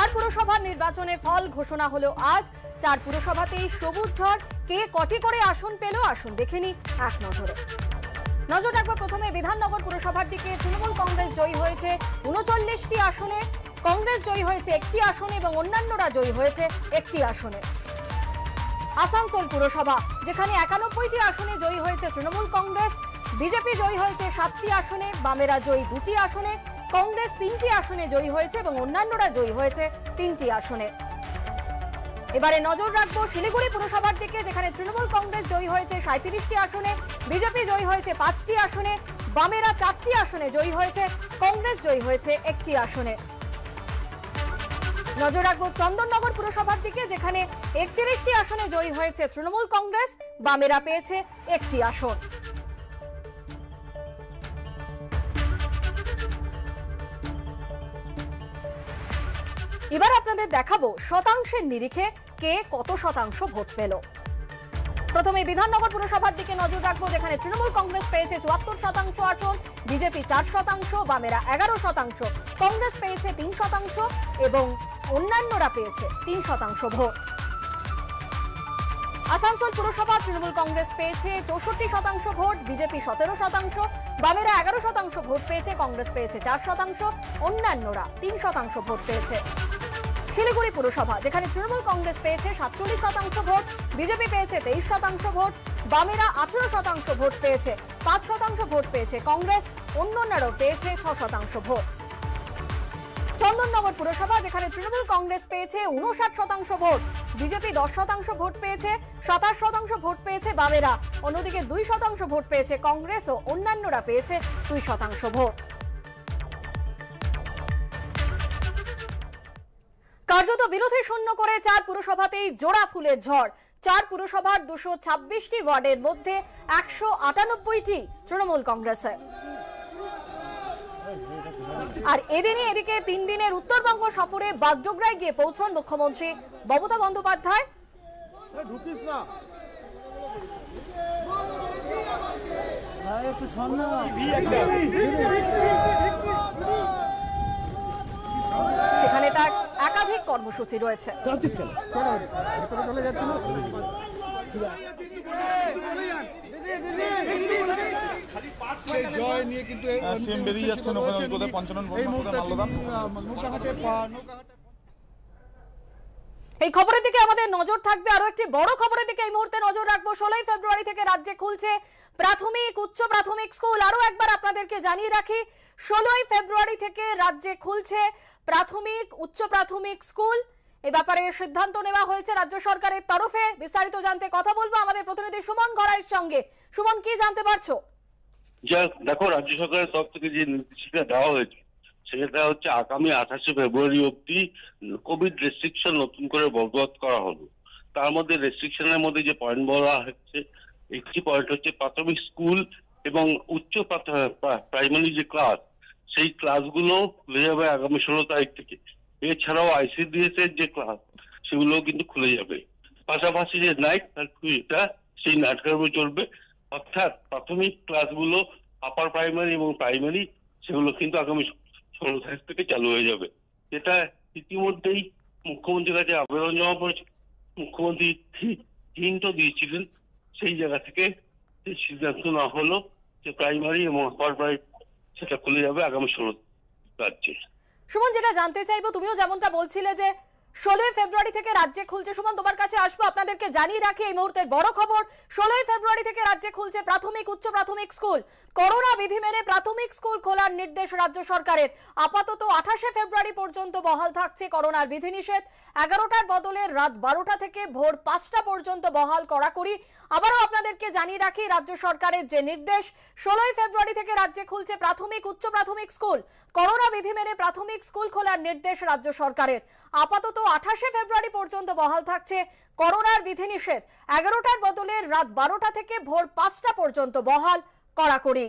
চার পুরসভা নির্বাচনে ফল ঘোষণা হলো আজ চার পুরসভাতেই সবুজ ঝড় কে কটি করে আসন পেল আসন দেখেনি এক নজরে নজর রাখবো প্রথমে বিধাননগর পুরসভার দিকে তৃণমূল কংগ্রেস জয়ী হয়েছে উনচল্লিশটি আসনে কংগ্রেস জয়ী হয়েছে একটি আসনে এবং অন্যান্যরা জয়ী হয়েছে একটি আসনে আসানসোল পুরসভা যেখানে একানব্বইটি আসনে জয়ী হয়েছে তৃণমূল কংগ্রেস বিজেপি জয়ী হয়েছে সাতটি আসনে বামেরা জয়ী দুটি আসনে কংগ্রেস তিনটি আসনে জয়ী হয়েছে এবং অন্যান্যরা জয়ী হয়েছে তিনটি আসনে এবারে নজর রাখবো শিলিগুড়ি পুরসভার দিকে যেখানে তৃণমূল কংগ্রেস জয়ী হয়েছে সাঁত্রিশটি আসনে বিজেপি জয়ী হয়েছে পাঁচটি আসনে বামেরা চারটি আসনে জয়ী হয়েছে কংগ্রেস জয়ী হয়েছে একটি আসনে নজর রাখবো চন্দননগর পুরসভার দিকে যেখানে একত্রিশটি আসনে জয়ী হয়েছে তৃণমূল কংগ্রেস বামেরা পেয়েছে একটি আসন এবার আপনাদের দেখাবো শতাংশের নিরিখে কে কত শতাংশ ভোট পেল প্রথমে বিধাননগর পুরসভার দিকে নজর রাখবো যেখানে তৃণমূল কংগ্রেস পেয়েছে চুয়াত্তর শতাংশ আসন বিজেপি চার শতাংশ বামেরা এগারো শতাংশ কংগ্রেস পেয়েছে তিন শতাংশ এবং অন্যান্যরা পেয়েছে তিন শতাংশ ভোট আসানসোল পুরসভা তৃণমূল কংগ্রেস পেয়েছে চৌষট্টি শতাংশ ভোট বিজেপি সতেরো শতাংশ বামেরা এগারো শতাংশ ভোট পেয়েছে কংগ্রেস পেয়েছে চার শতাংশ অন্যান্যরা তিন শতাংশ ভোট পেয়েছে শিলিগুড়ি পুরসভা যেখানে তৃণমূল কংগ্রেস পেয়েছে সাতচল্লিশ শতাংশ ভোট বিজেপি পেয়েছে তেইশ শতাংশ ভোট বামেরা আঠেরো শতাংশ ভোট পেয়েছে পাঁচ শতাংশ ভোট পেয়েছে কংগ্রেস অন্যান্যরাও পেয়েছে ছ শতাংশ ভোট চন্দননগর পুরসভা যেখানে তৃণমূল কংগ্রেস পেয়েছে উনষাট শতাংশ ভোট বিজেপি দশ শতাংশ ভোট পেয়েছে সাতাশ শতাংশ ভোট পেয়েছে বামেরা অন্যদিকে দুই শতাংশ ভোট পেয়েছে কংগ্রেস ও অন্যান্যরা পেয়েছে দুই শতাংশ ভোট কার্যত বিরোধী শূন্য করে চার পুরসভাতেই জোড়া ফুলের ঝড় চার পুরসভার দুশো ছাব্বিশটি ওয়ার্ডের মধ্যে একশো আটানব্বইটি তৃণমূল কংগ্রেসে আর এদিনই এদিকে তিন দিনের উত্তরবঙ্গ সফরে বাগডোগরায় গিয়ে পৌঁছন মুখ্যমন্ত্রী মমতা বন্দ্যোপাধ্যায় একটু তার একাধিক কর্মসূচি রয়েছে জয় নিয়ে কিন্তু এই খবরের দিকে আমাদের নজর থাকবে আরো একটি বড় খবরের দিকে এই মুহূর্তে নজর রাখবো ষোলোই ফেব্রুয়ারি থেকে রাজ্যে খুলছে প্রাথমিক উচ্চ প্রাথমিক স্কুল আরো একবার আপনাদেরকে জানিয়ে রাখি ষোলোই ফেব্রুয়ারি থেকে রাজ্যে খুলছে প্রাথমিক উচ্চ প্রাথমিক স্কুল এ ব্যাপারে সিদ্ধান্ত নেওয়া হয়েছে রাজ্য সরকারের তরফে বিস্তারিত জানতে কথা বলবো আমাদের প্রতিনিধি সুমন ঘরাইয়ের সঙ্গে সুমন কি জানতে পারছো দেখো রাজ্য সরকারের তরফ থেকে যে নির্দেশিকা দেওয়া হয়েছে সেটা হচ্ছে আগামী আঠাশে ফেব্রুয়ারি অব্দি কোভিড রেস্ট্রিকশন নতুন করে বলবৎ করা হলো তার মধ্যে রেস্ট্রিকশনের মধ্যে যে পয়েন্ট বলা হচ্ছে একটি পয়েন্ট হচ্ছে প্রাথমিক স্কুল এবং উচ্চ প্রাইমারি যে ক্লাস সেই ক্লাসগুলো খুলে যাবে আগামী ষোলো তারিখ থেকে এছাড়াও আইসিডিএস এর যে ক্লাস সেগুলো কিন্তু খুলে যাবে পাশাপাশি যে নাইট সার্কিটটা সেই নাইট কার্যক্রম চলবে অর্থাৎ প্রাথমিক ক্লাসগুলো আপার প্রাইমারি এবং প্রাইমারি সেগুলো কিন্তু আগামী ষোলো থেকে চালু হয়ে যাবে যেটা ইতিমধ্যেই মুখ্যমন্ত্রীর কাছে আবেদন জমা পড়েছে মুখ্যমন্ত্রী হিন্ট দিয়েছিলেন সেই জায়গা থেকে সিদ্ধান্ত না হলো যে প্রাইমারি এবং আপার প্রাইমারি সেটা খুলে যাবে আগামী ষোলো রাজ্যে সুমন যেটা জানতে চাইবো তুমিও যেমনটা বলছিলে যে ষোলোই ফেব্রুয়ারি থেকে রাজ্যে খুলছে সুমন তোমার কাছে আসবো আপনাদেরকে জানিয়ে রাখি এই মুহূর্তের বড় খবর ষোলোই ফেব্রুয়ারি থেকে রাজ্যে খুলছে প্রাথমিক উচ্চ প্রাথমিক স্কুল করোনা বিধি মেনে প্রাথমিক স্কুল খোলার নির্দেশ রাজ্য সরকারের আপাতত আঠাশে ফেব্রুয়ারি পর্যন্ত বহাল থাকছে করোনার বিধিনিষেধ এগারোটার বদলে রাত বারোটা থেকে ভোর পাঁচটা পর্যন্ত বহাল করা করি আবারও আপনাদেরকে জানিয়ে রাখি রাজ্য সরকারের যে নির্দেশ ষোলোই ফেব্রুয়ারি থেকে রাজ্যে খুলছে প্রাথমিক উচ্চ প্রাথমিক স্কুল করোনা বিধি মেনে প্রাথমিক স্কুল খোলার নির্দেশ রাজ্য সরকারের আপাতত আঠাশে ফেব্রুয়ারি পর্যন্ত বহাল থাকছে করোনার বিধিনিষেধ এগারোটার বদলে রাত বারোটা থেকে ভোর পাঁচটা পর্যন্ত বহাল কড়াকড়ি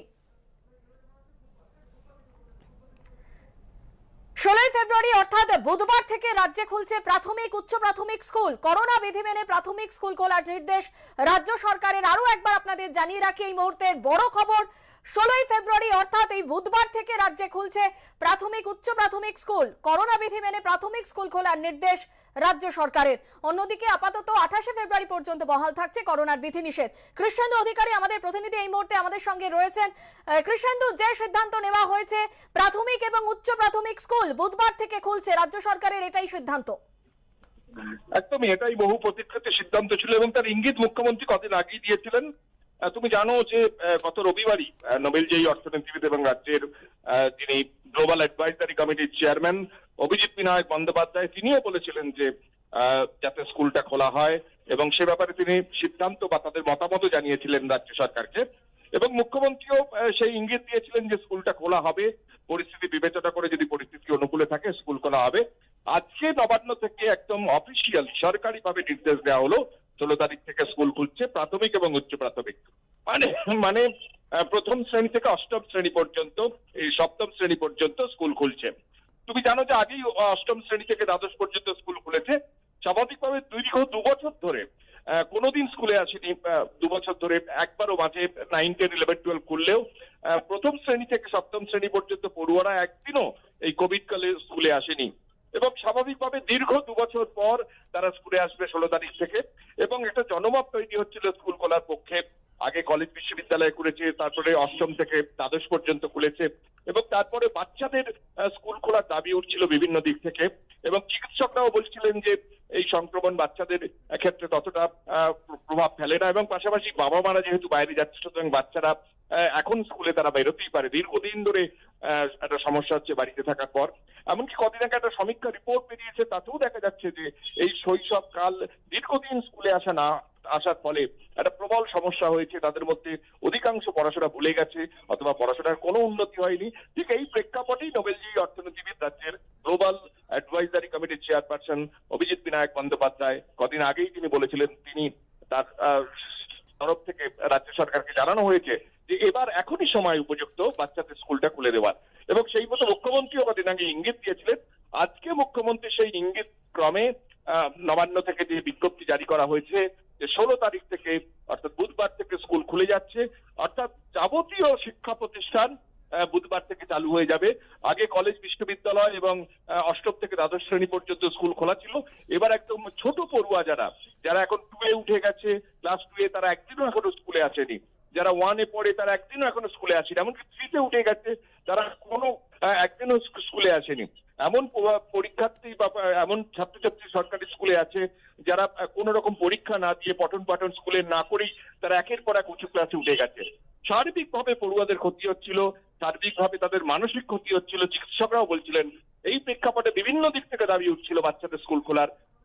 ষোলোই ফেব্রুয়ারি অর্থাৎ বুধবার থেকে রাজ্যে খুলছে প্রাথমিক উচ্চ প্রাথমিক স্কুল করোনা বিধি মেনে প্রাথমিক স্কুল খোলার নির্দেশ রাজ্য সরকারের আরও একবার আপনাদের জানিয়ে রাখি এই মুহূর্তের বড় খবর ষোলোই ফেব্রুয়ারি অর্থাৎ এই বুধবার থেকে রাজ্যে খুলছে প্রাথমিক উচ্চ প্রাথমিক স্কুল করোনা বিধি মেনে প্রাথমিক স্কুল খোলার নির্দেশ রাজ্য সরকারের অন্যদিকে আপাতত আঠাশে ফেব্রুয়ারি পর্যন্ত বহাল থাকছে করোনার বিধিনিষেধ কৃষ্ণেন্দু অধিকারী আমাদের প্রতিনিধি এই মুহূর্তে আমাদের সঙ্গে রয়েছেন কৃষ্ণেন্দু যে সিদ্ধান্ত নেওয়া হয়েছে প্রাথমিক এবং উচ্চ প্রাথমিক স্কুল বুধবার থেকে খুলছে রাজ্য সরকারের এটাই সিদ্ধান্ত একদমই এটাই বহু প্রতীক্ষিত সিদ্ধান্ত ছিল এবং তার ইঙ্গিত মুখ্যমন্ত্রী কদিন আগেই দিয়েছিলেন তুমি জানো যে গত রবিবারই নোবেলজয়ী অর্থনীতিবিদ এবং রাজ্যের যিনি গ্লোবাল অ্যাডভাইজারি কমিটির চেয়ারম্যান অভিজিৎ বিনায়ক বন্দ্যোপাধ্যায় তিনিও বলেছিলেন যে যাতে স্কুলটা খোলা হয় এবং সে ব্যাপারে তিনি সিদ্ধান্ত বা তাদের মতামতও জানিয়েছিলেন রাজ্য সরকারকে এবং মুখ্যমন্ত্রীও সেই ইঙ্গিত দিয়েছিলেন যে স্কুলটা খোলা হবে পরিস্থিতি বিবেচনা করে যদি পরিস্থিতি অনুকূলে থাকে স্কুল খোলা হবে আজকে নবান্ন থেকে একদম অফিসিয়াল সরকারিভাবে নির্দেশ দেওয়া হলো ষোলো তারিখ থেকে স্কুল খুলছে প্রাথমিক এবং উচ্চ প্রাথমিক মানে মানে প্রথম শ্রেণী থেকে অষ্টম শ্রেণী পর্যন্ত এই সপ্তম শ্রেণী পর্যন্ত স্কুল খুলছে তুমি জানো যে আগেই অষ্টম শ্রেণী থেকে দ্বাদশ পর্যন্ত স্কুল খুলেছে স্বাভাবিকভাবে দীর্ঘ দু বছর ধরে কোনোদিন স্কুলে আসেনি দু বছর ধরে একবারও মাঝে নাইন টেন ইলেভেন টুয়েলভ করলেও প্রথম শ্রেণী থেকে সপ্তম শ্রেণী পর্যন্ত পড়ুয়ারা একদিনও এই কোভিড কালে স্কুলে আসেনি এবং স্বাভাবিকভাবে দীর্ঘ দু বছর পর তারা স্কুলে আসবে ষোলো তারিখ থেকে এবং একটা জনমত তৈরি হচ্ছিল স্কুল খোলার পক্ষে আগে কলেজ বিশ্ববিদ্যালয়ে খুলেছে তারপরে অষ্টম থেকে দ্বাদশ পর্যন্ত খুলেছে এবং তারপরে বাচ্চাদের স্কুল খোলার দাবি উঠছিল বিভিন্ন দিক থেকে এবং চিকিৎসকরাও বলছিলেন যে এই সংক্রমণ বাচ্চাদের ক্ষেত্রে ততটা প্রভাব ফেলে না এবং পাশাপাশি বাবা মারা যেহেতু বাইরে যাচ্ছে সুতরাং বাচ্চারা এখন স্কুলে তারা বেরোতেই পারে দীর্ঘদিন ধরে একটা সমস্যা হচ্ছে বাড়িতে থাকার পর এমনকি কদিন আগে একটা সমীক্ষা রিপোর্ট বেরিয়েছে তাতেও দেখা যাচ্ছে যে এই শৈশবকাল দীর্ঘদিন স্কুলে আসা না আসার ফলে একটা প্রবল সমস্যা হয়েছে তাদের মধ্যে অধিকাংশ পড়াশোনা ভুলে গেছে অথবা পড়াশোনার কোনো উন্নতি হয়নি ঠিক এই প্রেক্ষাপটেই নোবেলজয়ী অর্থনীতিবিদ রাজ্যের গ্লোবাল অ্যাডভাইজারি কমিটির চেয়ারপারসন অভিজিৎ বিনায়ক বন্দ্যোপাধ্যায় কদিন আগেই তিনি বলেছিলেন তিনি তার তরফ থেকে রাজ্য সরকারকে জানানো হয়েছে যে এবার এখনই সময় উপযুক্ত বাচ্চাদের স্কুলটা খুলে দেওয়ার এবং সেই মতো মুখ্যমন্ত্রীও কদিন আগে ইঙ্গিত দিয়েছিলেন আজকে মুখ্যমন্ত্রী সেই ইঙ্গিত ক্রমে নবান্ন থেকে যে বিজ্ঞপ্তি জারি করা হয়েছে যে ষোলো তারিখ থেকে অর্থাৎ বুধবার থেকে স্কুল খুলে যাচ্ছে অর্থাৎ যাবতীয় শিক্ষা প্রতিষ্ঠান বুধবার থেকে চালু হয়ে যাবে আগে কলেজ বিশ্ববিদ্যালয় এবং অষ্টম থেকে দ্বাদশ শ্রেণী পর্যন্ত স্কুল খোলা ছিল এবার একদম ছোট পড়ুয়া যারা যারা এখন টু এ উঠে গেছে ক্লাস টু এ তারা একদিনও এখনো স্কুলে আসেনি যারা ওয়ানে পড়ে তারা একদিনও এখনো স্কুলে আসেনি এমনকি থ্রিতে উঠে গেছে তারা কোনো একদিনও স্কুলে আসেনি এমন পরীক্ষার্থী বা এমন ছাত্রছাত্রী সরকারি স্কুলে আছে যারা কোন রকম পরীক্ষা না দিয়ে পঠন পাঠন স্কুলে না করেই তারা একের পর এক উঁচু ক্লাসে উঠে গেছে সার্বিক ভাবে পড়ুয়াদের ক্ষতি হচ্ছিল সার্বিক ভাবে তাদের মানসিক ক্ষতি হচ্ছিল চিকিৎসকরাও বলছিলেন এই প্রেক্ষাপটে বিভিন্ন দিক থেকে দাবি উঠছিল বাচ্চাদের স্কুল খোলার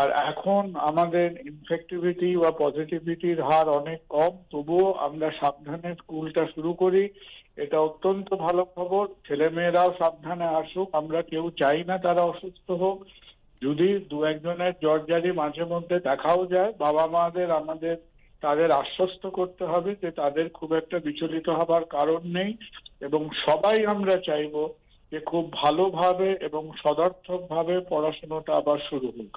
আর এখন আমাদের ইনফেক্টিভিটি বা পজিটিভিটির হার অনেক কম তবুও আমরা সাবধানে স্কুলটা শুরু করি এটা অত্যন্ত ভালো খবর ছেলেমেয়েরাও সাবধানে আসুক আমরা কেউ চাই না তারা অসুস্থ হোক যদি দু একজনের জ্বর জারি মাঝে মধ্যে দেখাও যায় বাবা মাদের আমাদের তাদের আশ্বস্ত করতে হবে যে তাদের খুব একটা বিচলিত হবার কারণ নেই এবং সবাই আমরা চাইব যে খুব ভালোভাবে এবং ভাবে পড়াশোনাটা আবার শুরু হোক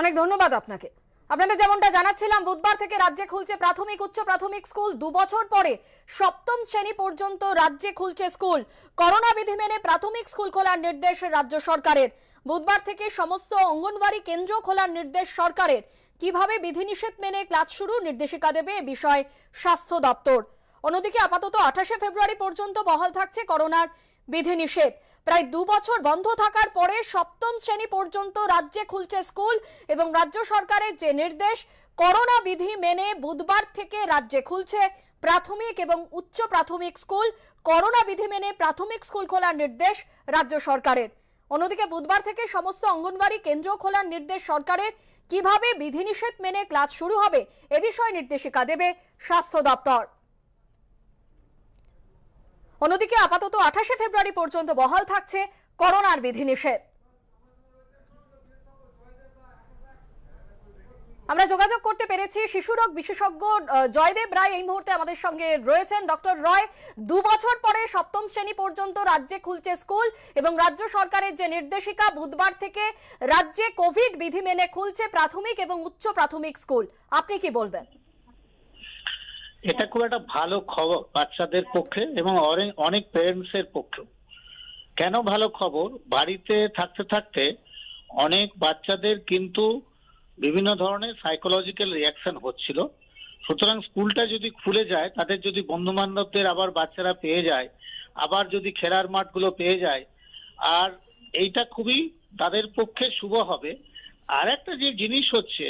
অনেক ধন্যবাদ আপনাকে আপনাদের যেমনটা জানাচ্ছিলাম বুধবার থেকে রাজ্যে খুলছে প্রাথমিক উচ্চ প্রাথমিক স্কুল দু বছর পরে সপ্তম শ্রেণী পর্যন্ত রাজ্যে খুলছে স্কুল করোনা বিধি মেনে প্রাথমিক স্কুল খোলার নির্দেশ রাজ্য সরকারের বুধবার থেকে সমস্ত অঙ্গনওয়াড়ি কেন্দ্র খোলার নির্দেশ সরকারের কিভাবে বিধিনিষেধ মেনে ক্লাস শুরু নির্দেশিকা দেবে এ বিষয়ে স্বাস্থ্য দপ্তর অন্যদিকে আপাতত আঠাশে ফেব্রুয়ারি পর্যন্ত বহাল থাকছে করোনার বিধিনিষেধ প্রায় দু বছর বন্ধ থাকার পরে সপ্তম শ্রেণী পর্যন্ত রাজ্যে খুলছে স্কুল এবং রাজ্য সরকারের যে নির্দেশ করোনা বিধি মেনে বুধবার থেকে রাজ্যে খুলছে প্রাথমিক এবং উচ্চ প্রাথমিক স্কুল করোনা বিধি মেনে প্রাথমিক স্কুল খোলার নির্দেশ রাজ্য সরকারের অন্যদিকে বুধবার থেকে সমস্ত অঙ্গনবাড়ি কেন্দ্র খোলার নির্দেশ সরকারের কিভাবে বিধিনিষেধ মেনে ক্লাস শুরু হবে এ বিষয়ে নির্দেশিকা দেবে স্বাস্থ্য দপ্তর অন্যদিকে আপাতত আঠাশে ফেব্রুয়ারি পর্যন্ত বহাল থাকছে করোনার বিধিনিষেধ আমরা যোগাযোগ করতে পেরেছি শিশুরোগ বিশেষজ্ঞ জয়দেব রায় এই মুহূর্তে আমাদের সঙ্গে রয়েছেন ডক্টর রায় দু বছর পরে সপ্তম শ্রেণী পর্যন্ত রাজ্যে খুলছে স্কুল এবং রাজ্য সরকারের যে নির্দেশিকা বুধবার থেকে রাজ্যে কোভিড বিধি মেনে খুলছে প্রাথমিক এবং উচ্চ প্রাথমিক স্কুল আপনি কি বলবেন এটা খুব একটা ভালো খবর বাচ্চাদের পক্ষে এবং অনেক প্যারেন্টস এর পক্ষে কেন ভালো খবর বাড়িতে থাকতে থাকতে অনেক বাচ্চাদের কিন্তু বিভিন্ন ধরনের সাইকোলজিক্যাল রিয়াকশন হচ্ছিল সুতরাং স্কুলটা যদি খুলে যায় তাদের যদি বন্ধু বান্ধবদের আবার বাচ্চারা পেয়ে যায় আবার যদি খেলার মাঠগুলো পেয়ে যায় আর এইটা খুবই তাদের পক্ষে শুভ হবে আর একটা যে জিনিস হচ্ছে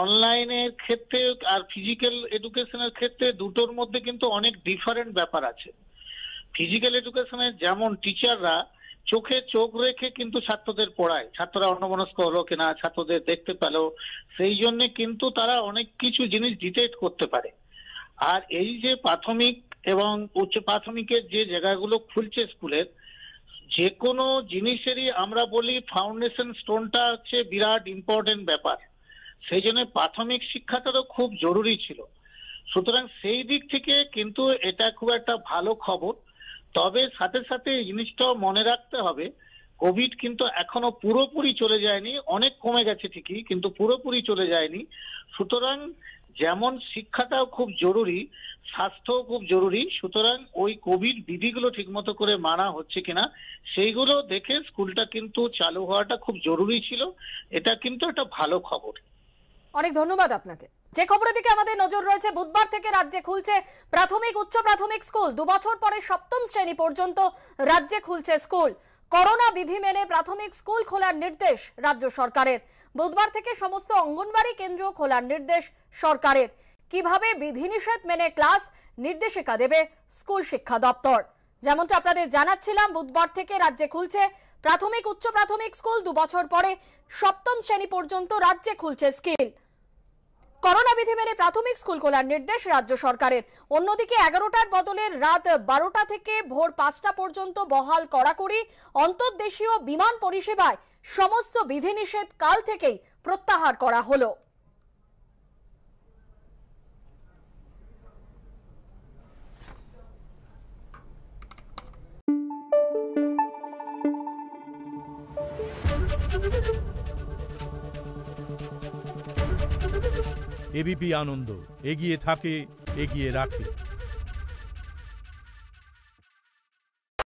অনলাইনের ক্ষেত্রে আর ফিজিক্যাল এডুকেশনের ক্ষেত্রে দুটোর মধ্যে কিন্তু অনেক ডিফারেন্ট ব্যাপার আছে ফিজিক্যাল এডুকেশনের যেমন টিচাররা চোখে চোখ রেখে কিন্তু ছাত্রদের পড়ায় ছাত্ররা অন্যমনস্ক হলো কিনা ছাত্রদের দেখতে পেলো সেই জন্য কিন্তু তারা অনেক কিছু জিনিস ডিটেক্ট করতে পারে আর এই যে প্রাথমিক এবং উচ্চ প্রাথমিকের যে জায়গাগুলো খুলছে স্কুলের যে কোনো জিনিসেরই আমরা বলি ফাউন্ডেশন স্টোনটা হচ্ছে বিরাট ইম্পর্টেন্ট ব্যাপার সেই জন্য প্রাথমিক শিক্ষাটা তো খুব জরুরি ছিল সুতরাং সেই দিক থেকে কিন্তু এটা খুব একটা ভালো খবর তবে সাথে সাথে এই জিনিসটাও মনে রাখতে হবে কোভিড কিন্তু এখনো পুরোপুরি চলে যায়নি অনেক কমে গেছে ঠিকই কিন্তু পুরোপুরি চলে যায়নি সুতরাং যেমন শিক্ষাটাও খুব জরুরি স্বাস্থ্যও খুব জরুরি সুতরাং ওই কোভিড বিধিগুলো ঠিকমতো করে মানা হচ্ছে কিনা সেইগুলো দেখে স্কুলটা কিন্তু চালু হওয়াটা খুব জরুরি ছিল এটা কিন্তু একটা ভালো খবর অনেক ধন্যবাদ আপনাকে যে খবরের দিকে আমাদের নজর রয়েছে বুধবার থেকে রাজ্যে খুলছে প্রাথমিক উচ্চ প্রাথমিক স্কুল দুবছর পরে সপ্তম শ্রেণী পর্যন্ত রাজ্যে খুলছে স্কুল করোনা বিধি মেনে প্রাথমিক স্কুল খোলার নির্দেশ রাজ্য সরকারের বুধবার থেকে সমস্ত অঙ্গনবাড়ি কেন্দ্র খোলার নির্দেশ সরকারের কিভাবে বিধিনিষেধ মেনে ক্লাস নির্দেশিকা দেবে স্কুল শিক্ষা দপ্তর যেমনটা আপনাদের জানাচ্ছিলাম বুধবার থেকে রাজ্যে খুলছে প্রাথমিক উচ্চ প্রাথমিক স্কুল দুবছর পরে সপ্তম শ্রেণী পর্যন্ত রাজ্যে খুলছে স্কিল করোনা বিধি মেনে প্রাথমিক স্কুল খোলার নির্দেশ রাজ্য সরকারের অন্যদিকে এগারোটার বদলে রাত বারোটা থেকে ভোর পাঁচটা পর্যন্ত বহাল কড়াকড়ি অন্তর্দেশীয় বিমান পরিষেবায় সমস্ত বিধিনিষেধ কাল থেকেই প্রত্যাহার করা হলো এবিপি আনন্দ এগিয়ে থাকে এগিয়ে রাখে